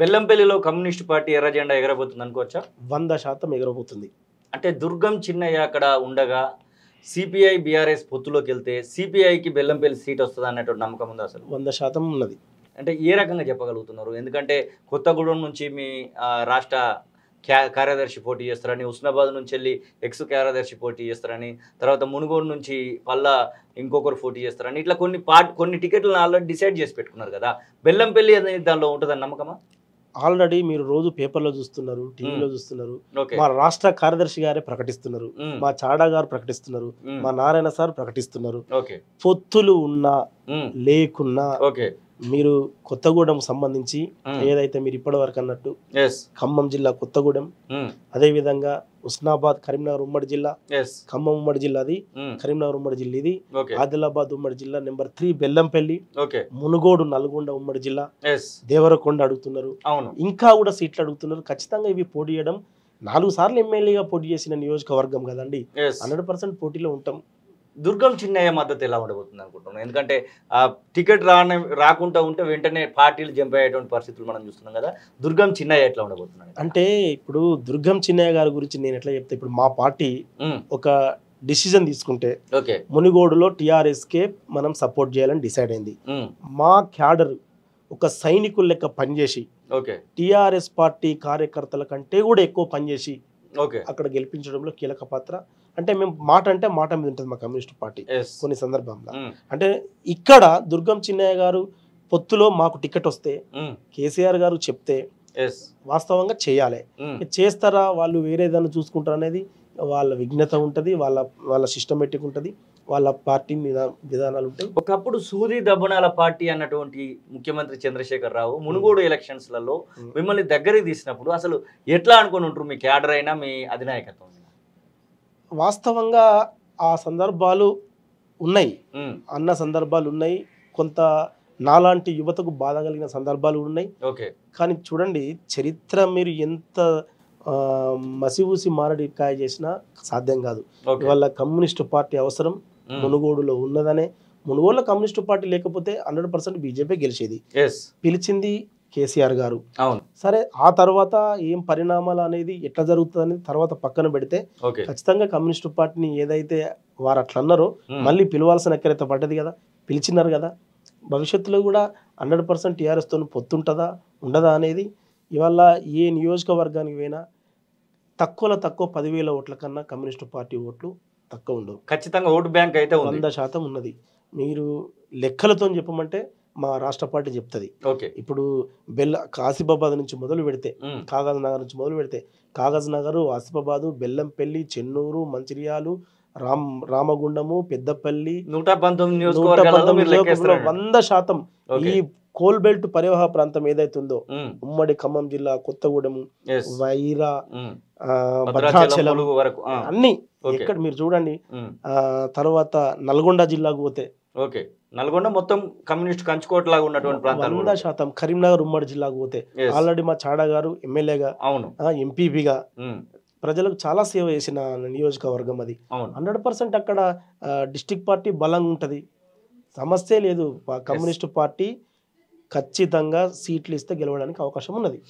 బెల్లంపల్లిలో communist party ఎర్ర జెండా ఎగరబోతుంది అనుకోవచ్చా వంద శాతం ఎగరబోతుంది అంటే దుర్గం చిన్నయ్య అక్కడ ఉండగా సిపిఐ బీఆర్ఎస్ పొత్తులోకి వెళ్తే సిపిఐకి బెల్లంపల్లి సీట్ వస్తుంది అనేటువంటి నమ్మకం ఉంది అసలు వంద శాతం ఉన్నది అంటే ఏ రకంగా చెప్పగలుగుతున్నారు ఎందుకంటే కొత్తగూడెం నుంచి మీ రాష్ట్ర కార్యదర్శి పోటీ చేస్తారని హుస్నాబాద్ నుంచి వెళ్ళి ఎక్స్ కార్యదర్శి పోటీ చేస్తారని తర్వాత మునుగోడు నుంచి పల్లా ఇంకొకరు పోటీ చేస్తారని ఇట్లా కొన్ని పార్ట్ కొన్ని టికెట్లను ఆల్రెడీ డిసైడ్ చేసి పెట్టుకున్నారు కదా బెల్లంపల్లి అనేది దానిలో ఉంటుందని నమ్మకమా ఆల్రెడీ మీరు రోజు పేపర్లో చూస్తున్నారు టీవీలో చూస్తున్నారు మా రాష్ట్ర కార్యదర్శి గారే ప్రకటిస్తున్నారు మా చాడా గారు ప్రకటిస్తున్నారు మా నారాయణ సార్ ప్రకటిస్తున్నారు పొత్తులు ఉన్నా లేకున్నా మీరు కొత్తగూడెం సంబంధించి ఏదైతే మీరు ఇప్పటి వరకు అన్నట్టు ఖమ్మం జిల్లా కొత్తగూడెం అదే విధంగా ఉస్నాబాద్ కరీంనగర్ ఉమ్మడి జిల్లా ఖమ్మం ఉమ్మడి జిల్లాది కరీంనగర్ ఉమ్మడి జిల్లా ఇది ఆదిలాబాద్ ఉమ్మడి జిల్లా నెంబర్ త్రీ బెల్లంపల్లి మునుగోడు నల్గొండ ఉమ్మడి జిల్లా దేవరకొండ అడుగుతున్నారు ఇంకా కూడా సీట్లు అడుగుతున్నారు ఖచ్చితంగా ఇవి పోటీ చేయడం నాలుగు సార్లు ఎమ్మెల్యేగా పోటీ చేసిన నియోజకవర్గం కదండి హండ్రెడ్ పర్సెంట్ పోటీలో ఉంటాం దుర్గం చిన్నయ్య మద్దతు ఎలా ఉండబోతుంది అనుకుంటున్నాం ఎందుకంటే టికెట్ రాని రాకుండా ఉంటే వెంటనే పార్టీలు జంప్ అయ్యేటువంటి పరిస్థితులు మనం చూస్తున్నాం కదా దుర్గం చిన్నయ్య ఎట్లా ఉండబోతున్నాడు అంటే ఇప్పుడు దుర్గం చిన్నయ్య గారి గురించి నేను ఎట్లా చెప్తే ఇప్పుడు మా పార్టీ ఒక డిసిజన్ తీసుకుంటే మునిగోడులో కే మనం సపోర్ట్ చేయాలని డిసైడ్ అయింది మా క్యాడర్ ఒక సైనికుల లెక్క పనిచేసి టిఆర్ఎస్ పార్టీ కార్యకర్తల కంటే కూడా ఎక్కువ పనిచేసి అక్కడ గెలిపించడంలో కీలక పాత్ర అంటే మేము మాట అంటే మాట మీద ఉంటుంది మా కమ్యూనిస్ట్ పార్టీ కొన్ని సందర్భంలో hmm. అంటే ఇక్కడ దుర్గం చిన్నయ్య గారు పొత్తులో మాకు టికెట్ వస్తే hmm. కేసీఆర్ గారు చెప్తే వాస్తవంగా చేయాలి hmm. చేస్తారా వాళ్ళు వేరే దాన్ని చూసుకుంటారు అనేది వాళ్ళ విఘ్నత ఉంటుంది వాళ్ళ వాళ్ళ సిస్టమేటిక్ ఉంటుంది వాళ్ళ పార్టీ మీద విధానాలు ఉంటాయి ఒకప్పుడు సూది దబనాల పార్టీ అన్నటువంటి ముఖ్యమంత్రి చంద్రశేఖర్ రావు మునుగోడు ఎలక్షన్స్లలో మిమ్మల్ని దగ్గరికి తీసినప్పుడు అసలు ఎట్లా అనుకుని ఉంటారు మీ క్యాడర్ అయినా మీ అధినాయకత్వం వాస్తవంగా ఆ సందర్భాలు ఉన్నాయి అన్న సందర్భాలు ఉన్నాయి కొంత నాలాంటి యువతకు బాధ కలిగిన సందర్భాలు ఉన్నాయి కానీ చూడండి చరిత్ర మీరు ఎంత మసివూసి కాయ చేసినా సాధ్యం కాదు ఇవాళ కమ్యూనిస్ట్ పార్టీ అవసరం మునుగోడులో ఉన్నదనే మునుగోడులో కమ్యూనిస్ట్ పార్టీ లేకపోతే హండ్రెడ్ పర్సెంట్ బీజేపీ గెలిచేది పిలిచింది కేసీఆర్ గారు అవును సరే ఆ తర్వాత ఏం పరిణామాలు అనేది ఎట్లా జరుగుతుంది అనేది తర్వాత పక్కన పెడితే ఖచ్చితంగా కమ్యూనిస్టు పార్టీని ఏదైతే వారు అట్లన్నారో మళ్ళీ పిలవాల్సిన ఎక్కరైతే పడ్డది కదా పిలిచినారు కదా భవిష్యత్తులో కూడా హండ్రెడ్ పర్సెంట్ టీఆర్ఎస్తో పొత్తుంటుందా ఉండదా అనేది ఇవాళ ఏ నియోజకవర్గానికి పోయినా తక్కువలో తక్కువ పదివేల ఓట్ల కన్నా కమ్యూనిస్టు పార్టీ ఓట్లు తక్కువ ఉండవు ఖచ్చితంగా ఓటు బ్యాంక్ అయితే వంద శాతం ఉన్నది మీరు లెక్కలతో చెప్పమంటే మా రాష్ట్ర పార్టీ చెప్తుంది ఇప్పుడు బెల్ల ఆసిఫాబాద్ నుంచి మొదలు పెడితే కాగజ్ నగర్ నుంచి మొదలు పెడితే కాగజ్ నగర్ ఆసిఫాబాదు బెల్లంపల్లి చెన్నూరు మంచిర్యాలు రామ్ రామగుండము పెద్దపల్లి నూట పంతొమ్మిది వంద శాతం ఈ కోల్ బెల్ట్ పరివాహ ప్రాంతం ఏదైతుందో ఉమ్మడి ఖమ్మం జిల్లా కొత్తగూడెం వైరా భద్రాచలం అన్ని ఇక్కడ మీరు చూడండి తర్వాత నల్గొండ జిల్లాకు పోతే ఓకే నల్గొండ మొత్తం కమ్యూనిస్ట్ లాగా ఉన్నటువంటి ప్రాంతాలు వంద శాతం కరీంనగర్ ఉమ్మడి జిల్లా పోతే ఆల్రెడీ మా చాడా గారు ఎమ్మెల్యేగా అవును ఎంపీపీగా ప్రజలకు చాలా సేవ చేసిన నియోజకవర్గం అది హండ్రెడ్ పర్సెంట్ అక్కడ డిస్టిక్ పార్టీ బలంగా ఉంటుంది సమస్య లేదు కమ్యూనిస్ట్ పార్టీ ఖచ్చితంగా సీట్లు ఇస్తే గెలవడానికి అవకాశం ఉన్నది